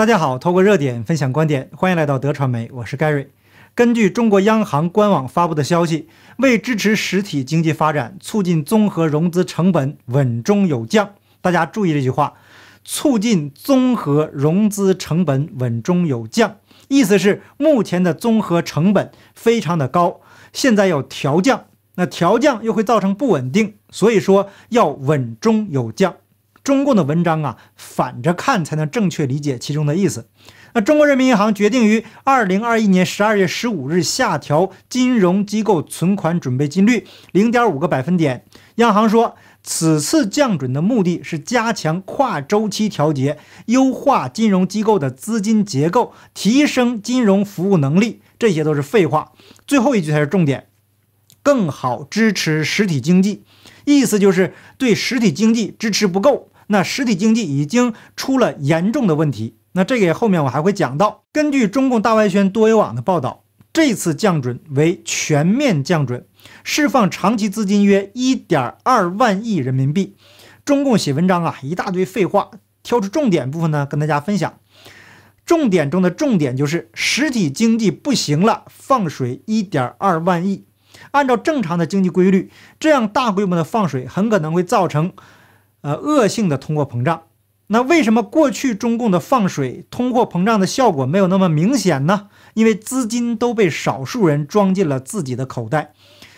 大家好，透过热点分享观点，欢迎来到德传媒，我是盖瑞。根据中国央行官网发布的消息，为支持实体经济发展，促进综合融资成本稳中有降，大家注意这句话：促进综合融资成本稳中有降。意思是目前的综合成本非常的高，现在要调降，那调降又会造成不稳定，所以说要稳中有降。中共的文章啊，反着看才能正确理解其中的意思。那中国人民银行决定于二零二一年十二月十五日下调金融机构存款准备金率零点五个百分点。央行说，此次降准的目的是加强跨周期调节，优化金融机构的资金结构，提升金融服务能力。这些都是废话，最后一句才是重点，更好支持实体经济。意思就是对实体经济支持不够。那实体经济已经出了严重的问题，那这个后面我还会讲到。根据中共大外宣多维网的报道，这次降准为全面降准，释放长期资金约一点二万亿人民币。中共写文章啊，一大堆废话，挑出重点部分呢跟大家分享。重点中的重点就是实体经济不行了，放水一点二万亿。按照正常的经济规律，这样大规模的放水很可能会造成。呃，恶性的通货膨胀。那为什么过去中共的放水通货膨胀的效果没有那么明显呢？因为资金都被少数人装进了自己的口袋，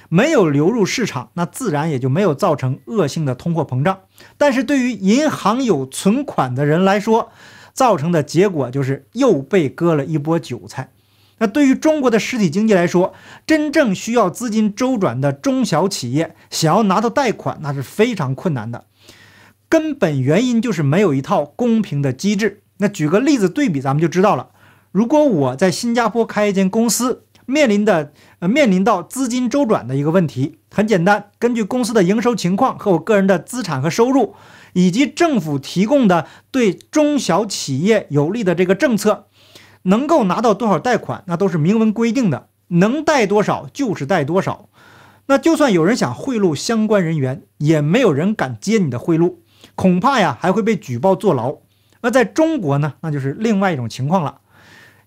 没有流入市场，那自然也就没有造成恶性的通货膨胀。但是对于银行有存款的人来说，造成的结果就是又被割了一波韭菜。那对于中国的实体经济来说，真正需要资金周转的中小企业想要拿到贷款，那是非常困难的。根本原因就是没有一套公平的机制。那举个例子对比，咱们就知道了。如果我在新加坡开一间公司，面临的呃面临到资金周转的一个问题，很简单，根据公司的营收情况和我个人的资产和收入，以及政府提供的对中小企业有利的这个政策，能够拿到多少贷款，那都是明文规定的，能贷多少就是贷多少。那就算有人想贿赂相关人员，也没有人敢接你的贿赂。恐怕呀还会被举报坐牢。那在中国呢，那就是另外一种情况了。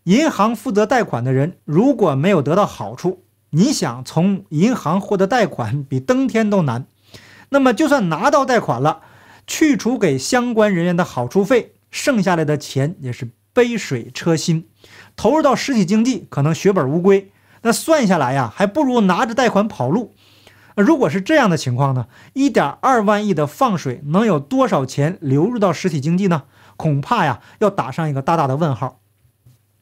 银行负责贷款的人如果没有得到好处，你想从银行获得贷款比登天都难。那么就算拿到贷款了，去除给相关人员的好处费，剩下来的钱也是杯水车薪，投入到实体经济可能血本无归。那算下来呀，还不如拿着贷款跑路。如果是这样的情况呢？一点二万亿的放水能有多少钱流入到实体经济呢？恐怕呀要打上一个大大的问号。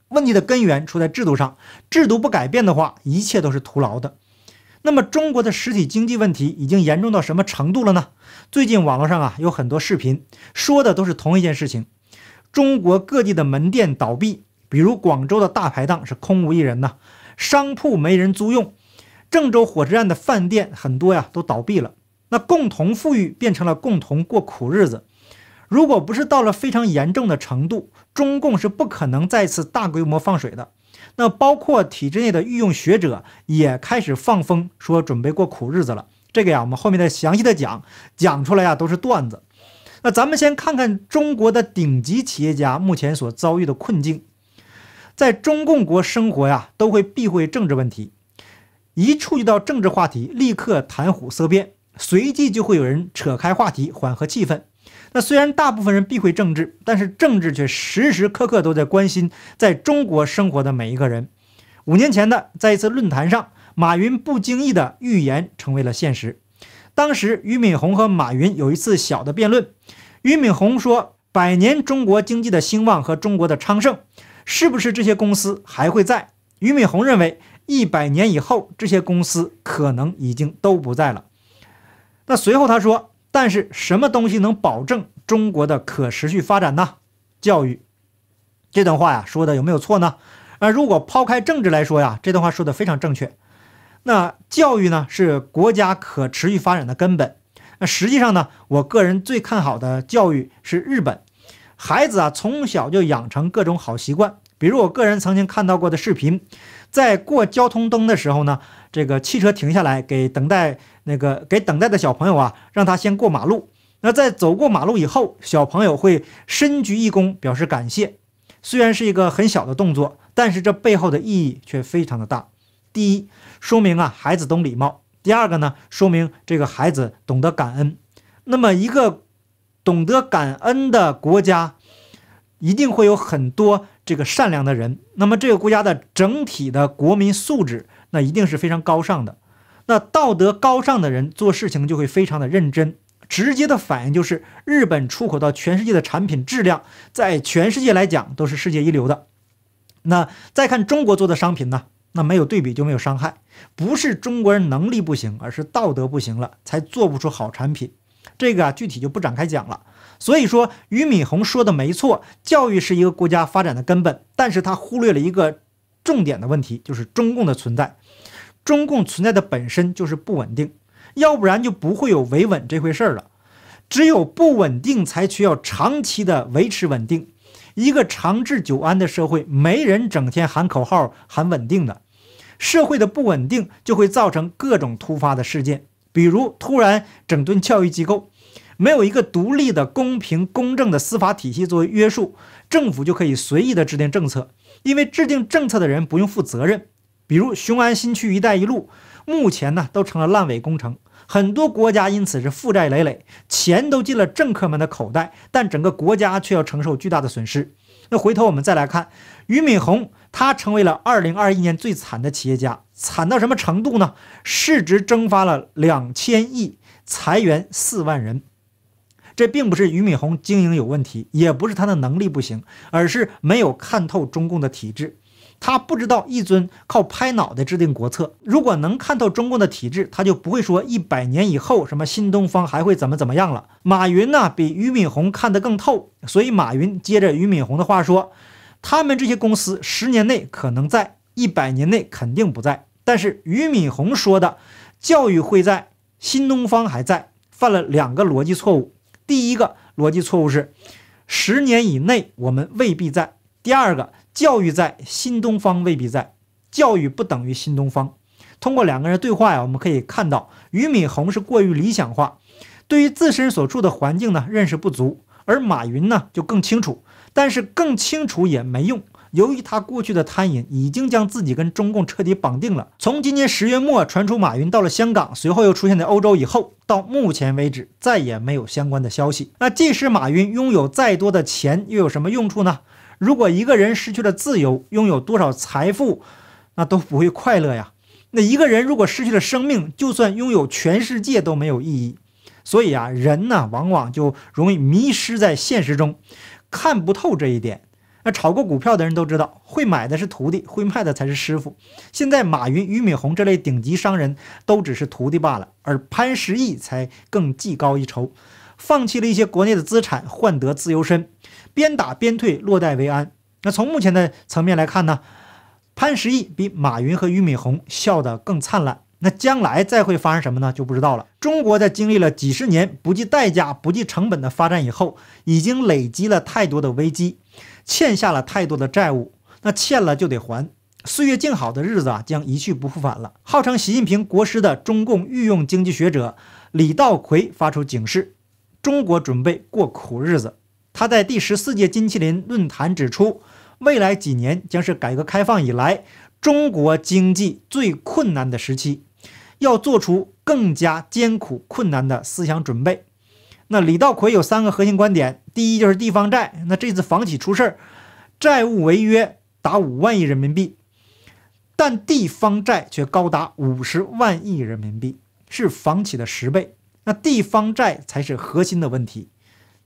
问题的根源出在制度上，制度不改变的话，一切都是徒劳的。那么中国的实体经济问题已经严重到什么程度了呢？最近网络上啊有很多视频，说的都是同一件事情：中国各地的门店倒闭，比如广州的大排档是空无一人呐，商铺没人租用。郑州火车站的饭店很多呀，都倒闭了。那共同富裕变成了共同过苦日子。如果不是到了非常严重的程度，中共是不可能再次大规模放水的。那包括体制内的御用学者也开始放风说准备过苦日子了。这个呀，我们后面再详细的讲。讲出来呀，都是段子。那咱们先看看中国的顶级企业家目前所遭遇的困境。在中共国生活呀，都会避讳政治问题。一触及到政治话题，立刻谈虎色变，随即就会有人扯开话题，缓和气氛。那虽然大部分人避讳政治，但是政治却时时刻刻都在关心在中国生活的每一个人。五年前的在一次论坛上，马云不经意的预言成为了现实。当时俞敏洪和马云有一次小的辩论，俞敏洪说：“百年中国经济的兴旺和中国的昌盛，是不是这些公司还会在？”俞敏洪认为。一百年以后，这些公司可能已经都不在了。那随后他说：“但是什么东西能保证中国的可持续发展呢？教育。”这段话呀，说的有没有错呢？啊，如果抛开政治来说呀，这段话说的非常正确。那教育呢，是国家可持续发展的根本。那实际上呢，我个人最看好的教育是日本，孩子啊，从小就养成各种好习惯。比如我个人曾经看到过的视频，在过交通灯的时候呢，这个汽车停下来给等待那个给等待的小朋友啊，让他先过马路。那在走过马路以后，小朋友会深鞠一躬表示感谢。虽然是一个很小的动作，但是这背后的意义却非常的大。第一，说明啊孩子懂礼貌；第二个呢，说明这个孩子懂得感恩。那么一个懂得感恩的国家，一定会有很多。这个善良的人，那么这个国家的整体的国民素质，那一定是非常高尚的。那道德高尚的人做事情就会非常的认真，直接的反应就是日本出口到全世界的产品质量，在全世界来讲都是世界一流的。那再看中国做的商品呢？那没有对比就没有伤害，不是中国人能力不行，而是道德不行了才做不出好产品。这个啊，具体就不展开讲了。所以说，俞敏洪说的没错，教育是一个国家发展的根本。但是他忽略了一个重点的问题，就是中共的存在。中共存在的本身就是不稳定，要不然就不会有维稳这回事儿了。只有不稳定，才需要长期的维持稳定。一个长治久安的社会，没人整天喊口号喊稳定的。社会的不稳定就会造成各种突发的事件，比如突然整顿教育机构。没有一个独立的、公平公正的司法体系作为约束，政府就可以随意的制定政策，因为制定政策的人不用负责任。比如雄安新区“一带一路”，目前呢都成了烂尾工程，很多国家因此是负债累累，钱都进了政客们的口袋，但整个国家却要承受巨大的损失。那回头我们再来看，俞敏洪他成为了2021年最惨的企业家，惨到什么程度呢？市值蒸发了两千亿，裁员四万人。这并不是俞敏洪经营有问题，也不是他的能力不行，而是没有看透中共的体制。他不知道一尊靠拍脑袋制定国策。如果能看透中共的体制，他就不会说一百年以后什么新东方还会怎么怎么样了。马云呢，比俞敏洪看得更透，所以马云接着俞敏洪的话说，他们这些公司十年内可能在，一百年内肯定不在。但是俞敏洪说的教育会在，新东方还在，犯了两个逻辑错误。第一个逻辑错误是，十年以内我们未必在；第二个，教育在新东方未必在，教育不等于新东方。通过两个人对话呀，我们可以看到，俞敏洪是过于理想化，对于自身所处的环境呢认识不足，而马云呢就更清楚，但是更清楚也没用。由于他过去的贪淫已经将自己跟中共彻底绑定了。从今年十月末传出马云到了香港，随后又出现在欧洲以后，到目前为止再也没有相关的消息。那即使马云拥有再多的钱，又有什么用处呢？如果一个人失去了自由，拥有多少财富，那都不会快乐呀。那一个人如果失去了生命，就算拥有全世界都没有意义。所以啊，人呢，往往就容易迷失在现实中，看不透这一点。那炒过股票的人都知道，会买的是徒弟，会卖的才是师傅。现在马云、俞敏洪这类顶级商人都只是徒弟罢了，而潘石屹才更技高一筹，放弃了一些国内的资产，换得自由身，边打边退，落袋为安。那从目前的层面来看呢，潘石屹比马云和俞敏洪笑得更灿烂。那将来再会发生什么呢？就不知道了。中国在经历了几十年不计代价、不计成本的发展以后，已经累积了太多的危机。欠下了太多的债务，那欠了就得还。岁月静好的日子啊，将一去不复返了。号称习近平国师的中共御用经济学者李稻葵发出警示：中国准备过苦日子。他在第十四届金麒麟论坛指出，未来几年将是改革开放以来中国经济最困难的时期，要做出更加艰苦困难的思想准备。那李道葵有三个核心观点：第一，就是地方债。那这次房企出事儿，债务违约达五万亿人民币，但地方债却高达五十万亿人民币，是房企的十倍。那地方债才是核心的问题。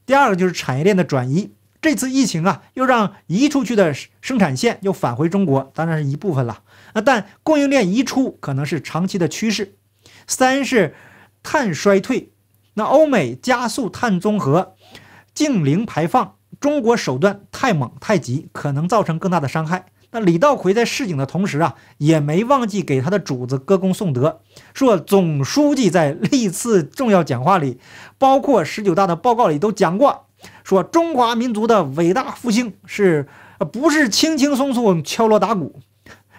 第二个就是产业链的转移。这次疫情啊，又让移出去的生产线又返回中国，当然是一部分了。那但供应链移出可能是长期的趋势。三是碳衰退。那欧美加速碳中和、净零排放，中国手段太猛太急，可能造成更大的伤害。那李道葵在示警的同时啊，也没忘记给他的主子歌功颂德，说总书记在历次重要讲话里，包括十九大的报告里都讲过，说中华民族的伟大复兴是，不是轻轻松松敲锣打鼓。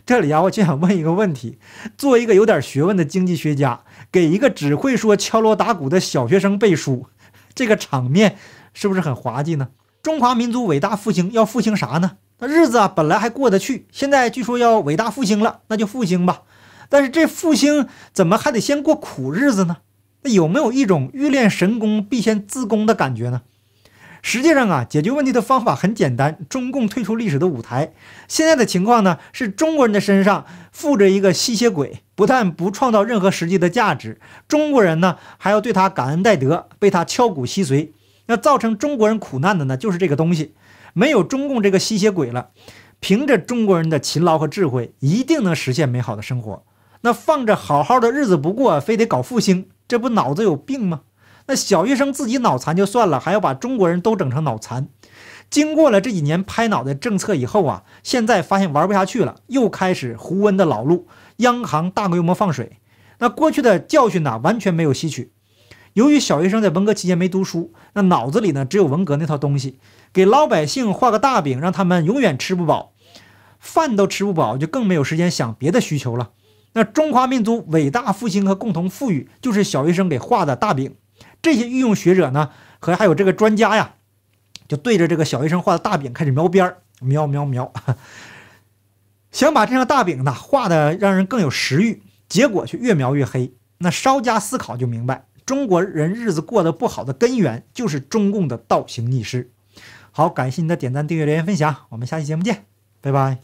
这里啊，我就想问一个问题：作为一个有点学问的经济学家，给一个只会说敲锣打鼓的小学生背书，这个场面是不是很滑稽呢？中华民族伟大复兴要复兴啥呢？那日子啊，本来还过得去，现在据说要伟大复兴了，那就复兴吧。但是这复兴怎么还得先过苦日子呢？那有没有一种欲练神功必先自宫的感觉呢？实际上啊，解决问题的方法很简单：中共退出历史的舞台。现在的情况呢，是中国人的身上附着一个吸血鬼，不但不创造任何实际的价值，中国人呢还要对他感恩戴德，被他敲骨吸髓。那造成中国人苦难的呢，就是这个东西。没有中共这个吸血鬼了，凭着中国人的勤劳和智慧，一定能实现美好的生活。那放着好好的日子不过，非得搞复兴，这不脑子有病吗？那小学生自己脑残就算了，还要把中国人都整成脑残。经过了这几年拍脑袋政策以后啊，现在发现玩不下去了，又开始胡温的老路，央行大规模放水。那过去的教训呢，完全没有吸取。由于小学生在文革期间没读书，那脑子里呢只有文革那套东西，给老百姓画个大饼，让他们永远吃不饱，饭都吃不饱，就更没有时间想别的需求了。那中华民族伟大复兴和共同富裕，就是小学生给画的大饼。这些御用学者呢，和还有这个专家呀，就对着这个小学生画的大饼开始描边儿，描描描，想把这张大饼呢画的让人更有食欲，结果却越描越黑。那稍加思考就明白，中国人日子过得不好的根源就是中共的倒行逆施。好，感谢您的点赞、订阅、留言、分享，我们下期节目见，拜拜。